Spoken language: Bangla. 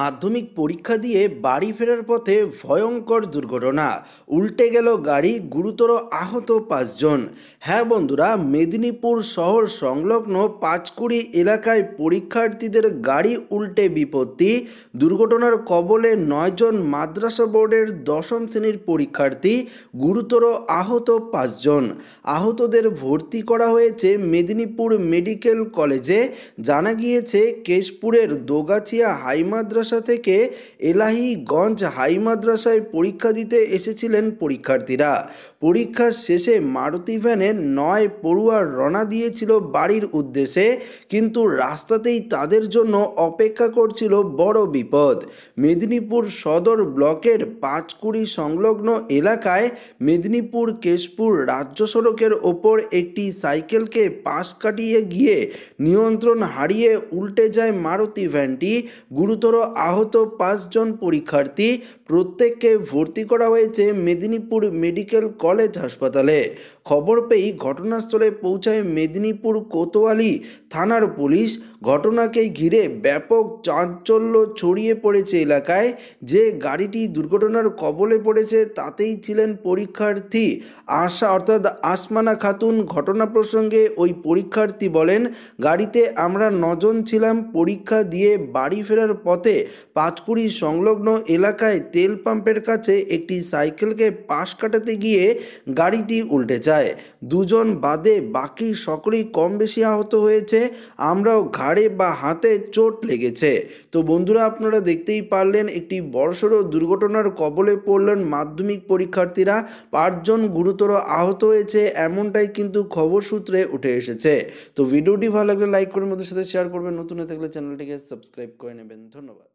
মাধ্যমিক পরীক্ষা দিয়ে বাড়ি ফেরার পথে ভয়ঙ্কর দুর্ঘটনা উল্টে গেল গাড়ি গুরুতর আহত পাঁচজন হ্যাঁ বন্ধুরা মেদিনীপুর শহর সংলগ্ন পাঁচকুড়ি এলাকায় পরীক্ষার্থীদের গাড়ি উল্টে বিপত্তি দুর্ঘটনার কবলে নয়জন মাদ্রাসা বোর্ডের দশম শ্রেণীর পরীক্ষার্থী গুরুতর আহত পাঁচজন আহতদের ভর্তি করা হয়েছে মেদিনীপুর মেডিকেল কলেজে জানা গিয়েছে কেশপুরের দোগাছিয়া হাইমাদ্রা মাদ্রাসা থেকে এলাহিগঞ্জ হাই মাদ্রাসায় পরীক্ষা দিতে এসেছিলেন পরীক্ষার্থীরা পরীক্ষার শেষে মারুতি ভ্যানে নয় পড়ুয়ার রওনা দিয়েছিল বাড়ির উদ্দেশ্যে কিন্তু রাস্তাতেই তাদের জন্য অপেক্ষা করছিল বড় বিপদ মেদিনীপুর সদর ব্লকের পাঁচকুড়ি সংলগ্ন এলাকায় মেদিনীপুর কেশপুর রাজ্য সড়কের ওপর একটি সাইকেলকে পাশ কাটিয়ে গিয়ে নিয়ন্ত্রণ হারিয়ে উল্টে যায় মারুতি ভ্যানটি গুরুতর আহত পাঁচজন পরীক্ষার্থী প্রত্যেককে ভর্তি করা হয়েছে মেদিনীপুর মেডিকেল কলেজ হাসপাতালে খবর পেয়ে ঘটনাস্থলে পৌঁছায় মেদিনীপুর কোতোয়ালি থানার পুলিশ ঘটনাকে ঘিরে ব্যাপক চাঞ্চল্য ছড়িয়ে পড়েছে এলাকায় যে গাড়িটি দুর্ঘটনার কবলে পড়েছে তাতেই ছিলেন পরীক্ষার্থী আশা অর্থাৎ আসমানা খাতুন ঘটনা প্রসঙ্গে ওই পরীক্ষার্থী বলেন গাড়িতে আমরা নজন ছিলাম পরীক্ষা দিয়ে বাড়ি ফেরার পথে পাঁচকুড়ি সংলগ্ন এলাকায় তেল পাম্পের কাছে একটি সাইকেলকে পাশ কাটাতে গিয়ে গাড়িটি উল্টে যায় দুজন বাদে বাকি সকলেই কম বেশি আহত হয়েছে আমরাও ঘাড়ে বা হাতে চোট লেগেছে তো বন্ধুরা আপনারা দেখতেই পারলেন একটি বড়সড় দুর্ঘটনার কবলে পড়লেন মাধ্যমিক পরীক্ষার্থীরা পাঁচজন গুরুতর আহত হয়েছে এমনটাই কিন্তু খবর সূত্রে উঠে এসেছে তো ভিডিওটি ভালো লাগলে লাইক করে মধ্যে সাথে শেয়ার করবেন নতুন থাকলে চ্যানেলটিকে সাবস্ক্রাইব করে নেবেন ধন্যবাদ